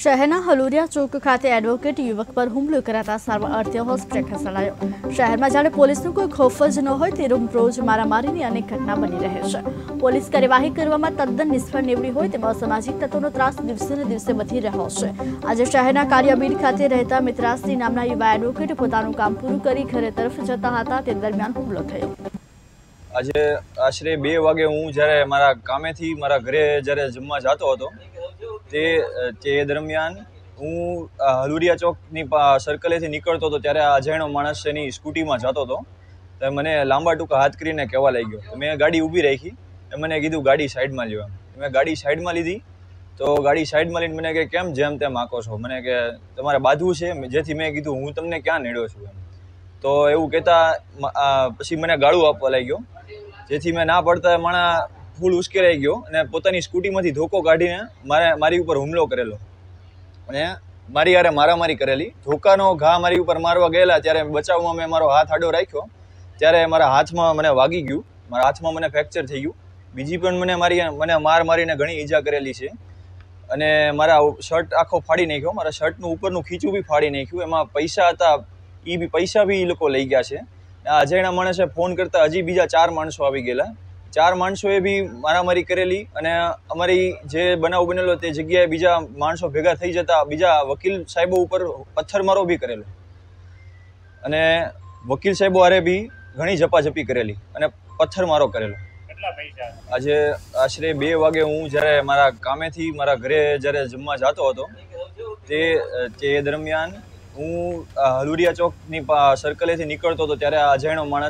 શહેરના હલુરિયા ચોક ખાતે એડવોકેટ યુવક પર હુમલો કરાતા સારવાર અર્થે હોસ્પિટલ ખસેડાયો શહેરમાં જાણે પોલીસનું કોઈ ખોફ જ ન હોય તે રોજ મારામારીની અનેક ઘટના બની રહે છે પોલીસ કાર્યવાહી કરવામાં તદ્દન નિષ્ફળ નીવડી હોય તેમાં સામાજિક તત્વોનો ત્રાસ દિવસે ને દિવસે વધી રહ્યો છે આજે શહેરના કારિયાબીડ ખાતે રહેતા મિત્રાસની નામના યુવા એડવોકેટ પોતાનું કામ પૂરું કરી ઘરે તરફ જતા હતા તે દરમિયાન હુમલો થયો આજે આશરે બે વાગે હું જ્યારે મારા કામેથી મારા ઘરે જ્યારે જમવા જતો હતો તે તે દરમિયાન હું હલુરિયા ચોકની સર્કલેથી નીકળતો હતો ત્યારે આ અજાણ્યો માણસ એની સ્કૂટીમાં જતો હતો તો મને લાંબા ટૂંકા હાથ કરીને કહેવા લાગ્યો તો મેં ગાડી ઊભી રાખી એમ મને કીધું ગાડી સાઈડમાં લ્યો મેં ગાડી સાઈડમાં લીધી તો ગાડી સાઈડમાં લઈને મને કે કેમ જેમ તેમ આંકો છો મને કે તમારે બાંધવું છે જેથી મેં કીધું હું તમને ક્યાં નેડ્યો છું એમ તો એવું કહેતા પછી મને ગાળું આપવા લાગ્યો જેથી મેં ના પડતા મારા ફૂલ ઉશ્કેરાઈ ગયો અને પોતાની સ્કૂટીમાંથી ધોકો કાઢીને મારે મારી ઉપર હુમલો કરેલો અને મારી યારે મારામારી કરેલી ધોકાનો ઘા મારી ઉપર મારવા ગયેલા ત્યારે બચાવમાં મેં મારો હાથ આડો રાખ્યો ત્યારે મારા હાથમાં મને વાગી ગયું મારા હાથમાં મને ફ્રેક્ચર થઈ ગયું બીજી પણ મને મારી મને માર મારીને ઘણી ઈજા કરેલી છે અને મારા શર્ટ આખો ફાડી નાખ્યો મારા શર્ટનું ઉપરનું ખીચું બી ફાડી નાખ્યું એમાં પૈસા હતા એ બી પૈસા બી એ લોકો લઈ ગયા છે આ અજયના માણસે ફોન કરતાં હજી બીજા ચાર માણસો આવી ગયેલા ચાર માણસોએ બી મારામારી કરેલી અને અમારી જે બનાવ બનેલો તે જગ્યાએ બીજા માણસો ભેગા થઈ જતા બીજા વકીલ સાહેબો ઉપર પથ્થરમારો બી કરેલો અને વકીલ સાહેબો આરે બી ઘણી ઝપાઝપી કરેલી અને પથ્થરમારો કરેલો આજે આશરે બે વાગે હું જ્યારે મારા કામેથી મારા ઘરે જ્યારે જમવા જતો હતો તે તે દરમિયાન હું હલુડિયા ચોકની સર્કલેથી નીકળતો હતો ત્યારે આ અજાણ્યો માણસ